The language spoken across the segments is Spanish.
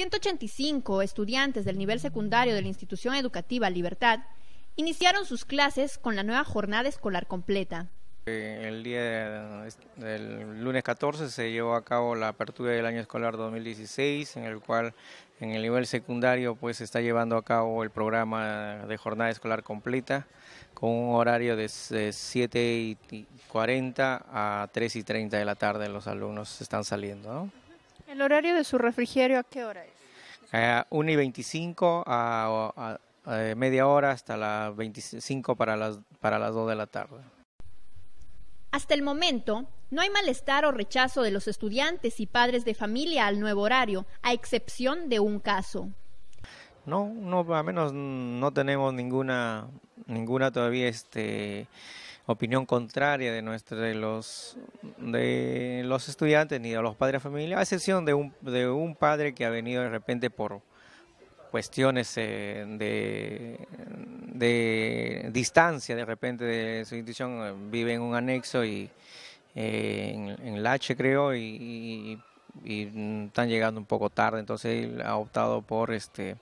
185 estudiantes del nivel secundario de la institución educativa Libertad iniciaron sus clases con la nueva jornada escolar completa. Eh, el día del lunes 14 se llevó a cabo la apertura del año escolar 2016, en el cual en el nivel secundario pues se está llevando a cabo el programa de jornada escolar completa con un horario de 7.40 a 3.30 de la tarde los alumnos están saliendo. ¿El horario de su refrigerio a qué hora es? Eh, a 1 y 25 a, media hora hasta las 25 para las, para las 2 de la tarde. Hasta el momento, no hay malestar o rechazo de los estudiantes y padres de familia al nuevo horario, a excepción de un caso. No, no, al menos no tenemos ninguna, ninguna todavía este opinión contraria de nuestros de los de los estudiantes ni de los padres de familia, a excepción de un, padre que ha venido de repente por cuestiones eh, de, de, distancia de repente de su institución, eh, vive en un anexo y eh, en, en Lache creo y y mm, están llegando un poco tarde, entonces él ha optado por este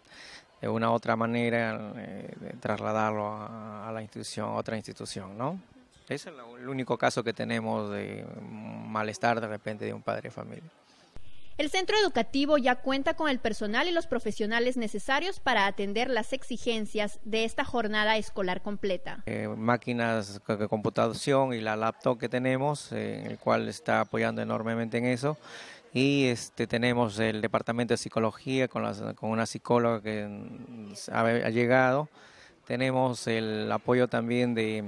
una otra manera eh, de trasladarlo a, la institución, a otra institución, ¿no? es el único caso que tenemos de malestar de repente de un padre de familia. El centro educativo ya cuenta con el personal y los profesionales necesarios para atender las exigencias de esta jornada escolar completa. Eh, máquinas de computación y la laptop que tenemos, eh, en el cual está apoyando enormemente en eso. Y este, tenemos el departamento de psicología con, una psicóloga que mm, ha, llegado. Tenemos el apoyo también de,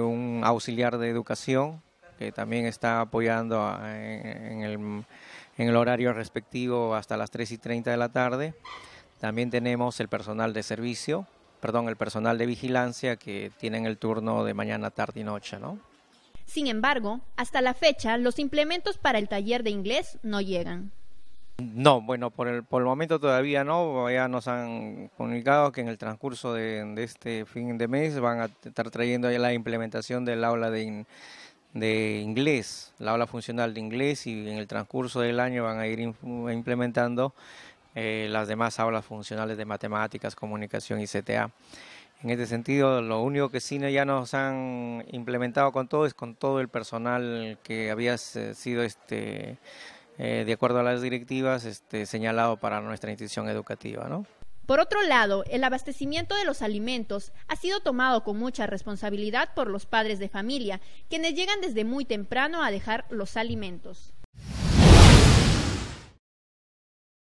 un auxiliar de educación que también está apoyando en, el, horario respectivo hasta las 3 y 30 de la tarde. También tenemos el personal de servicio, perdón, el personal de vigilancia que tienen el turno de mañana, tarde y noche, sin embargo, hasta la fecha los implementos para el taller de inglés no llegan. No, bueno, por el, momento todavía no. Ya nos han comunicado que en el transcurso de, este fin de mes van a estar trayendo ya la implementación del aula de, inglés, la aula funcional de inglés, y en el transcurso del año van a ir implementando eh, las demás aulas funcionales de matemáticas, comunicación y CTA. En este sentido, lo único que sí ya nos han implementado con todo es con todo el personal que había sido este eh, de acuerdo a las directivas este, señalado para nuestra institución educativa, ¿no? Por otro lado, el abastecimiento de los alimentos ha sido tomado con mucha responsabilidad por los padres de familia, quienes llegan desde muy temprano a dejar los alimentos.